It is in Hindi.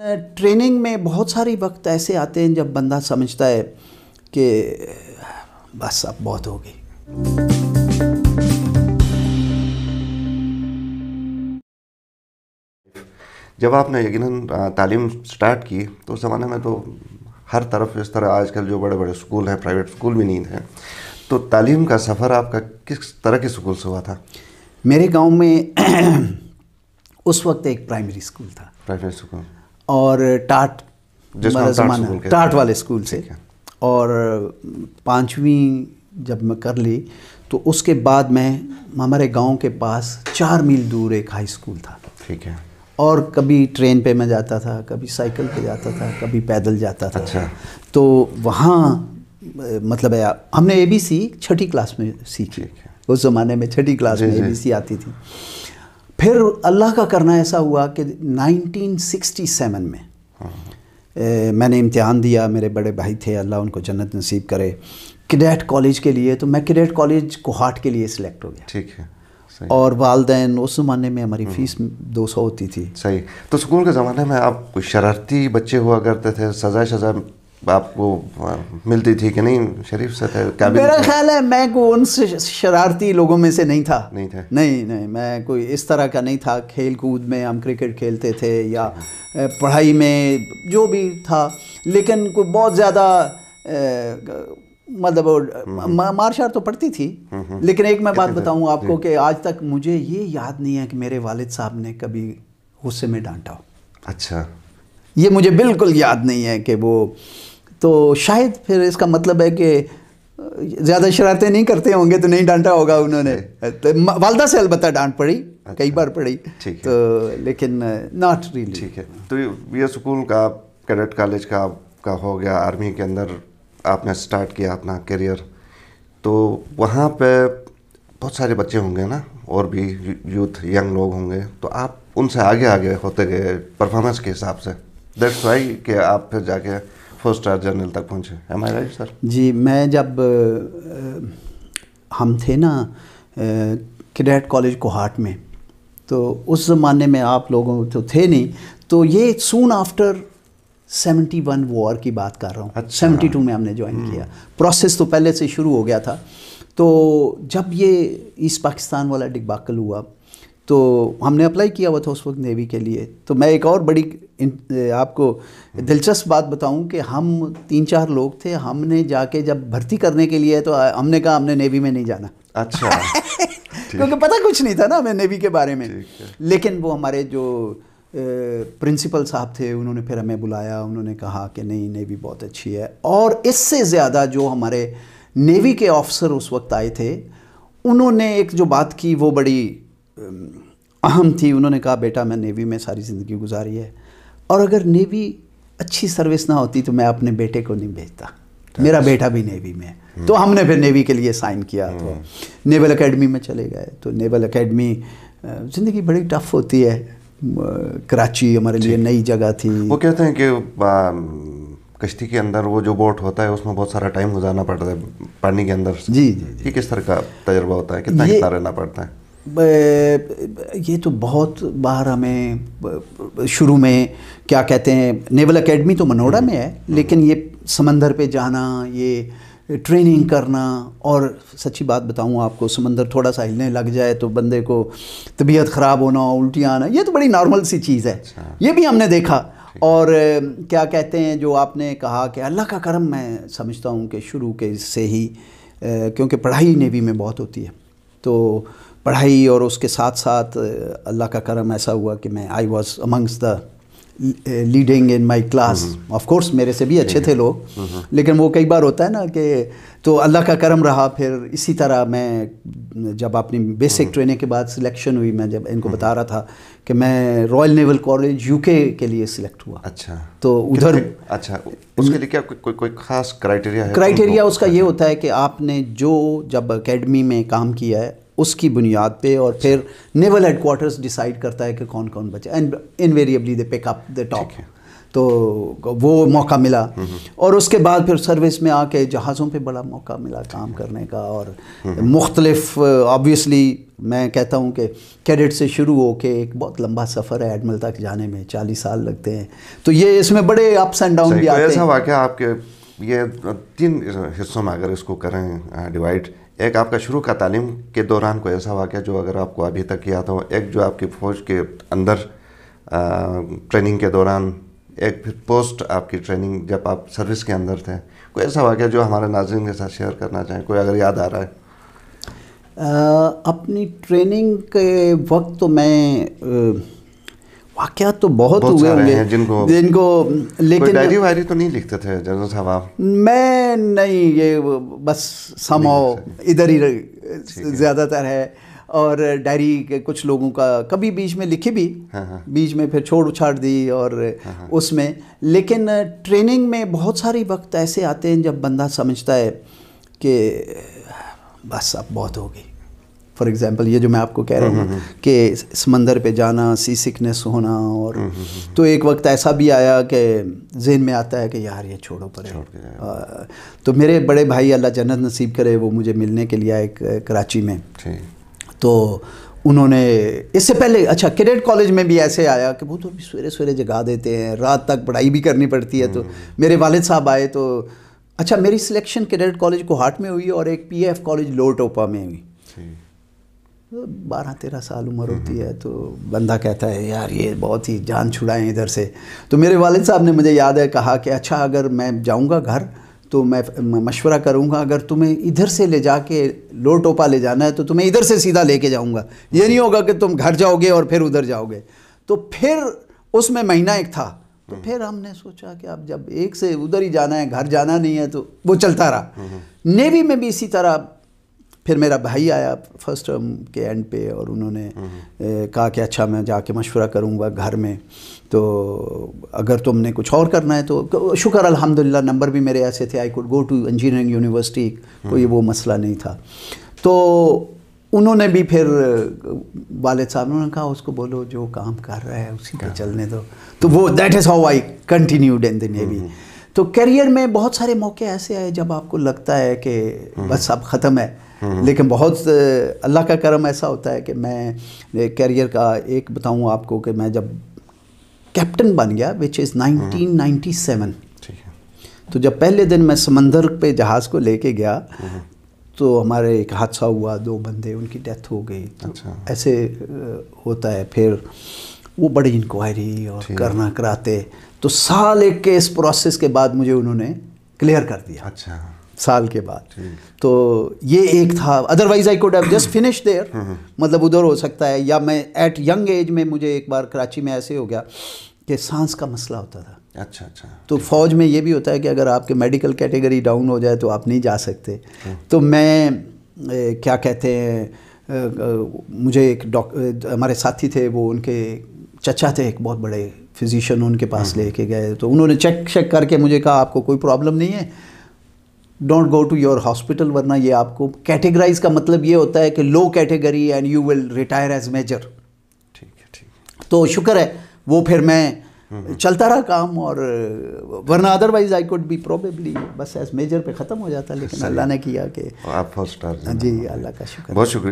ट्रेनिंग में बहुत सारी वक्त ऐसे आते हैं जब बंदा समझता है कि बस अब बहुत हो गई जब आपने यकीन तालीम स्टार्ट की तो उस ज़माने में तो हर तरफ इस तरह आजकल जो बड़े बड़े स्कूल हैं प्राइवेट स्कूल भी नहीं हैं तो तालीम का सफ़र आपका किस तरह के स्कूल से हुआ था मेरे गांव में उस वक्त एक प्राइमरी स्कूल था प्राइमरी स्कूल और टाट जमाना टाट वाले स्कूल से और पाँचवीं जब मैं कर ली तो उसके बाद मैं हमारे गांव के पास चार मील दूर एक हाई स्कूल था ठीक है और कभी ट्रेन पे मैं जाता था कभी साइकिल पे जाता था कभी पैदल जाता था अच्छा तो वहाँ मतलब है हमने ए बी सी छठी क्लास में सीखी उस ज़माने में छठी क्लास में ए बी सी आती थी फिर अल्लाह का करना ऐसा हुआ कि 1967 में ए, मैंने इम्तहान दिया मेरे बड़े भाई थे अल्लाह उनको जन्नत नसीब करे कैडेट कॉलेज के लिए तो मैं किडेट कॉलेज कोहाट के लिए सिलेक्ट हो गया ठीक है और वालदेन उस ज़माने में हमारी हम्म। फ़ीस दो सौ होती थी सही तो स्कूल के ज़माने में आप कोई शरारती बच्चे हुआ करते थे सज़ा शज़ा आपको मिलती थी कि नहीं शरीफ से थे मेरा ख्याल है मैं को उन शरारती लोगों में से नहीं था नहीं था नहीं नहीं मैं कोई इस तरह का नहीं था खेल कूद में हम क्रिकेट खेलते थे या पढ़ाई में जो भी था लेकिन कोई बहुत ज़्यादा मतलब हम्म। मार्शल तो पढ़ती थी हम्म, हम्म। लेकिन एक मैं बात बताऊँ आपको कि आज तक मुझे ये याद नहीं है कि मेरे वालद साहब ने कभी गुस्से में डांटा हो अच्छा ये मुझे बिल्कुल याद नहीं है कि वो तो शायद फिर इसका मतलब है कि ज़्यादा शरारतें नहीं करते होंगे तो नहीं डांटा होगा उन्होंने तो वालदा से अलबत्त डांट पड़ी अच्छा, कई बार पड़ी ठीक तो लेकिन नॉट uh, रियली ठीक है तो ये स्कूल का कैडेट कॉलेज का आपका हो गया आर्मी के अंदर आपने स्टार्ट किया अपना करियर तो वहाँ पे बहुत सारे बच्चे होंगे ना और भी यूथ यंग लोग होंगे तो आप उनसे आगे आगे होते गए परफॉर्मेंस के हिसाब से दैट्स वाई कि आप फिर जाके फोर स्टार जर्नल तक पहुँचे राइट सर जी मैं जब हम थे ना कैडेट कॉलेज कोहाट में तो उस ज़माने में आप लोगों तो थे नहीं तो ये सून आफ्टर 71 वॉर की बात कर रहा हूँ अच्छा। 72 में हमने ज्वाइन हम्म। किया प्रोसेस तो पहले से शुरू हो गया था तो जब ये ईस्ट पाकिस्तान वाला डिब्बाकल हुआ तो हमने अप्लाई किया हुआ था उस वक्त नेवी के लिए तो मैं एक और बड़ी आपको दिलचस्प बात बताऊं कि हम तीन चार लोग थे हमने जाके जब भर्ती करने के लिए तो हमने कहा हमने नेवी में नहीं जाना अच्छा क्योंकि पता कुछ नहीं था ना हमें नेवी के बारे में लेकिन वो हमारे जो प्रिंसिपल साहब थे उन्होंने फिर हमें बुलाया उन्होंने कहा कि नहीं नेवी बहुत अच्छी है और इससे ज़्यादा जो हमारे नेवी के ऑफिसर उस वक्त आए थे उन्होंने एक जो बात की वो बड़ी अहम थी उन्होंने कहा बेटा मैं नेवी में सारी ज़िंदगी गुजारी है और अगर नेवी अच्छी सर्विस ना होती तो मैं अपने बेटे को नहीं भेजता मेरा बेटा भी नेवी में है hmm. तो हमने फिर नेवी के लिए साइन किया hmm. तो नेवल एकेडमी में चले गए तो नेवल एकेडमी ज़िंदगी बड़ी टफ होती है कराची हमारे लिए नई जगह थी वो कहते हैं कि कश्ती के अंदर वो जो बोट होता है उसमें बहुत सारा टाइम गुजारना पड़ता है पानी के अंदर जी जी, जी। किस तरह का तजर्बा होता है कितना हिस्सा रहना पड़ता है ये तो बहुत बार हमें शुरू में क्या कहते हैं नेवल एकेडमी तो मनोड़ा में है हम्म। लेकिन ये समंदर पे जाना ये ट्रेनिंग करना और सच्ची बात बताऊँ आपको समंदर थोड़ा सा हिलने लग जाए तो बंदे को तबीयत ख़राब होना उल्टियाँ आना ये तो बड़ी नॉर्मल सी चीज़ है अच्छा। ये भी हमने देखा और क्या कहते हैं जो आपने कहा कि अल्लाह का करम मैं समझता हूँ कि शुरू के से ही क्योंकि पढ़ाई नेवी में बहुत होती है तो पढ़ाई और उसके साथ साथ अल्लाह का करम ऐसा हुआ कि मैं I was amongst the leading in my class of course मेरे से भी अच्छे हम्म। थे लोग हम्म। लेकिन वो कई बार होता है ना कि तो अल्लाह का करम रहा फिर इसी तरह मैं जब अपनी बेसिक ट्रेनिंग हम्म। के बाद सिलेक्शन हुई मैं जब इनको बता रहा था कि मैं रॉयल नेवल कॉलेज यूके के लिए सिलेक्ट हुआ अच्छा तो उधर अच्छा उसके लिए क्या कोई कोई खास क्राइटेरिया है क्राइटेरिया उसका ये होता है कि आपने जो जब अकेडमी में काम किया है उसकी बुनियाद पे और फिर नेवल हेडकोार्टर्स डिसाइड करता है कि कौन कौन बचा and invariably they pick up the top तो वो मौका मिला और उसके बाद फिर सर्विस में आके जहाज़ों पे बड़ा मौका मिला काम करने का और मुख्तलफ ऑब्वियसली मैं कहता हूँ कि कैडेट से शुरू हो के एक बहुत लंबा सफ़र है एडमल तक जाने में चालीस साल लगते हैं तो ये इसमें बड़े अप्स एंड डाउन भी तो आते हैं वाक़ आपके ये तीन हिस्सों में अगर इसको करें डिवाइड एक आपका शुरू का तालीम के दौरान कोई ऐसा वाक़ जो अगर आपको अभी तक याद हो एक जो आपकी फ़ौज के अंदर आ, ट्रेनिंग के दौरान एक फिर पोस्ट आपकी ट्रेनिंग जब आप सर्विस के अंदर थे कोई ऐसा वाक़ जो हमारे नाजरन के साथ शेयर करना चाहें कोई अगर याद आ रहा है आ, अपनी ट्रेनिंग के वक्त तो मैं आ, वाक़ात तो बहुत, बहुत हुए होंगे जिनको जिनको लेकिन डायरी वायरी तो नहीं लिखते थे जनरल साहब मैं नहीं ये बस समो इधर ही ज़्यादातर है और डायरी के कुछ लोगों का कभी बीच में लिखी भी हाँ, हाँ। बीच में फिर छोड़ उछाड़ दी और हाँ।, हाँ। उसमें लेकिन ट्रेनिंग में बहुत सारे वक्त ऐसे आते हैं जब बंदा समझता है कि बस अब बहुत हो गई फॉर एग्जांपल ये जो मैं आपको कह रहा हम्म, हूँ हम्म, हम्म। कि समंदर पे जाना सी सिकनेस होना और तो एक वक्त ऐसा भी आया कि जहन में आता है कि यार ये छोड़ो पर तो मेरे बड़े भाई अल्लाह जन्नत नसीब करे वो मुझे मिलने के लिए आए कराची में तो उन्होंने इससे पहले अच्छा क्रेडिट कॉलेज में भी ऐसे आया कि वो तो सवेरे सवेरे जगा देते हैं रात तक पढ़ाई भी करनी पड़ती है तो मेरे वालिद साहब आए तो अच्छा मेरी सिलेक्शन क्रेडिट कॉलेज को हाट में हुई और एक पीएफ कॉलेज लोटोपा में हुई बारह तेरह साल उम्र हम्म, होती हम्म। है तो बंदा कहता है यार ये बहुत ही जान छुड़ाएं इधर से तो मेरे वाल साहब ने मुझे याद है कहा कि अच्छा अगर मैं जाऊँगा घर तो मैं मशवरा करूँगा अगर तुम्हें इधर से ले जा के लो टोपा ले जाना है तो तुम्हें इधर से सीधा लेके जाऊँगा ये नहीं होगा कि तुम घर जाओगे और फिर उधर जाओगे तो फिर उसमें महीना एक था तो हम्म। फिर हमने सोचा कि अब जब एक से उधर ही जाना है घर जाना नहीं है तो वो चलता रहा नेवी में भी इसी तरह फिर मेरा भाई आया फर्स्ट टर्म के एंड पे और उन्होंने हम्म। कहा कि अच्छा मैं जाके मशवरा करूँगा घर में तो अगर तुमने कुछ और करना है तो, तो शुक्र अल्हम्दुलिल्लाह नंबर भी मेरे ऐसे थे I could go to engineering university कोई वो हम्म। मसला नहीं था तो उन्होंने भी फिर वालद साहब ने कहा उसको बोलो जो काम कर रहा है उसी के चलने दो तो वो that is how I continued in the navy तो करियर में बहुत सारे मौके ऐसे आए जब आपको लगता है कि हम्म। बस अब ख़त्म है हम्म। लेकिन बहुत अल्लाह का करम ऐसा होता है कि मैं कैरियर का एक बताऊँ आपको कि मैं जब कैप्टन बन गया विच इज़ 1997 ठीक है तो जब पहले दिन मैं समंदर पे जहाज़ को लेके गया हम्म। तो हमारे एक हादसा हुआ दो बंदे उनकी डेथ हो गई तो अच्छा। ऐसे होता है फिर वो बड़ी इंक्वायरी और करना कराते तो साल एक के इस प्रोसेस के बाद मुझे उन्होंने क्लियर कर दिया अच्छा साल के बाद तो ये एक था otherwise I could have just finish there मतलब उधर हो सकता है या मैं एट यंग एज में मुझे एक बार कराची में ऐसे हो गया कि सांस का मसला होता था अच्छा अच्छा तो फौज में ये भी होता है कि अगर आपके मेडिकल कैटेगरी डाउन हो जाए तो आप नहीं जा सकते हम्म। तो मैं ए, क्या कहते हैं मुझे एक डॉक्टर हमारे साथी थे वो उनके चचा थे एक बहुत बड़े फिजिशियन उनके पास हम्म, हम्म। लेके गए तो उन्होंने चेक शेक करके मुझे कहा आपको कोई प्रॉब्लम नहीं है don't go to your hospital वरना ये आपको कैटेगराइज का मतलब ये होता है कि low category and you will retire as major ठीक है ठीक तो शुक्र है वो फिर मैं चलता रहा काम और वरना otherwise I could be probably बस एज मेजर पे ख़त्म हो जाता लेकिन अल्लाह ने किया कि आप फर्स्ट जी अल्लाह का शुक्र बहुत शुक्रिया